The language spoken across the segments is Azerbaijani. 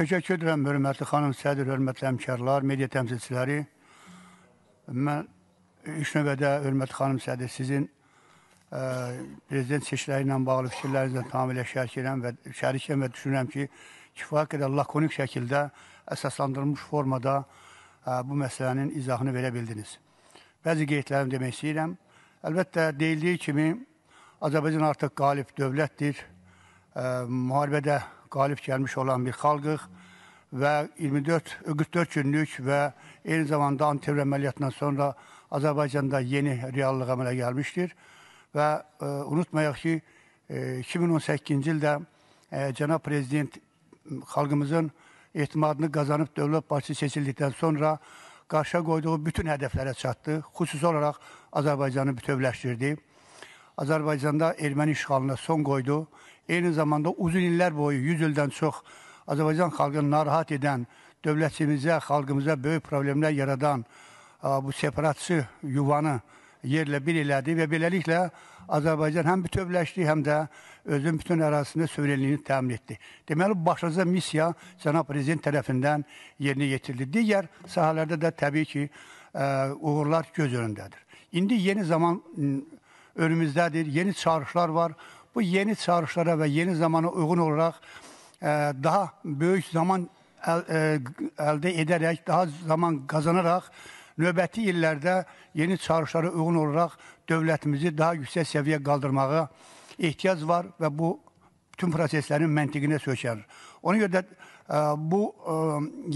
Təşəkkür edirəm, hörmətli xanım Sədir, hörmətli həmkarlar, media təmsilçiləri. Mən üç növbədə, hörmətli xanım Sədir, sizin ə, e, prezident seçkiləri ilə bağlı fikirlərinizlə tamamilə şərikəm və, şərikəm və düşünürəm ki, kifayət qədər lakonik şəkildə əsaslandırılmış formada ə, e, bu məsələnin izahını verə bildiniz. Bəzi qeydlərimi demək istəyirəm. Əlbəttə, deyildiyi kimi Azərbaycan artıq qalib dövlətdir. Ə, e, müharibədə qalib gəlmiş olan bir xalqıq və 24 44 günlük və eyni zamanda Antevr əməliyyatından sonra Azərbaycanda yeni reallıq əmələ gəlmişdir və e, unutmayaq ki, e, 2018-ci ildə e, cənab prezident xalqımızın etimadını qazanıb dövlət başçısı seçildikdən sonra qarşıya qoyduğu bütün hədəflərə çatdı. Xüsusi olaraq Azərbaycanı bütövləşdirdi. Azərbaycanda erməni işğalına son qoydu. Eyni zamanda uzun illər boyu, 100 ildən çox Azərbaycan xalqını narahat edən, dövlətimizə, xalqımıza böyük problemlər yaradan bu separatçı yuvanı yerlə bir elədi və beləliklə Azərbaycan həm bütövləşdi, həm də özün bütün ərazisində suverenliyini təmin etdi. Deməli, başlıca missiya cənab prezident tərəfindən yerinə yetirildi. Digər sahələrdə də təbii ki, uğurlar göz önündədir. İndi yeni zaman önümüzdədir. Yeni çağırışlar var. Bu yeni çağırışlara və yeni zamana uyğun olaraq e, daha böyük zaman əl, e, əldə edərək, daha zaman qazanaraq növbəti illərdə yeni çağırışlara uyğun olaraq dövlətimizi daha yüksək səviyyə qaldırmağa ehtiyac var və bu bütün proseslərin məntiqinə sökər. Ona görə də e, ə, bu ə,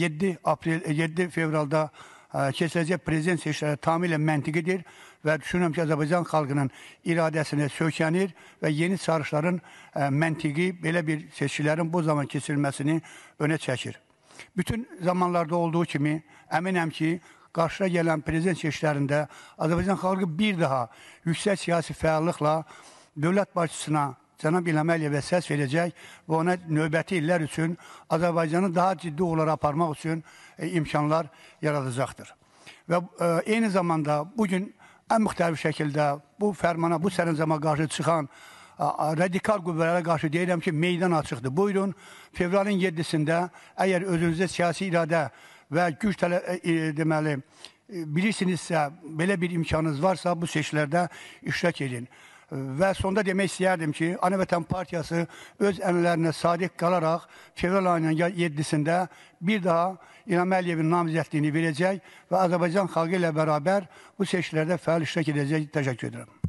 7 aprel 7 fevralda keçiriləcək prezident seçkiləri tamamilə məntiqidir və düşünürəm ki, Azərbaycan xalqının iradəsinə sökənir və yeni çağırışların e, məntiqi belə bir seçkilərin bu zaman keçirilməsini önə çəkir. Bütün zamanlarda olduğu kimi əminəm ki, qarşıya gələn prezident seçkilərində Azərbaycan xalqı bir daha yüksək siyasi fəallıqla dövlət başçısına Cənab İlham Əliyevə səs verəcək və ona növbəti illər üçün Azərbaycanı daha ciddi olaraq aparmaq üçün e, imkanlar yaradacaqdır. Və e, eyni zamanda bugün ən müxtəlif şəkildə bu fərmana, bu sərəncama qarşı çıxan radikal qüvvələrə qarşı deyirəm ki, meydan açıqdır. Buyurun, fevralın 7-sində əgər özünüzdə siyasi iradə və güc tələ, e, e, deməli, e, bilirsinizsə, belə bir imkanınız varsa bu seçkilərdə iştirak edin. Və sonda demək istəyərdim ki, Ana Vətən Partiyası öz əmrlərinə sadiq qalaraq fevral ayının 7-sində bir daha İlham Əliyevin namizədliyini verəcək və Azərbaycan xalqı ilə bərabər bu seçkilərdə fəal iştirak edəcək. Təşəkkür edirəm.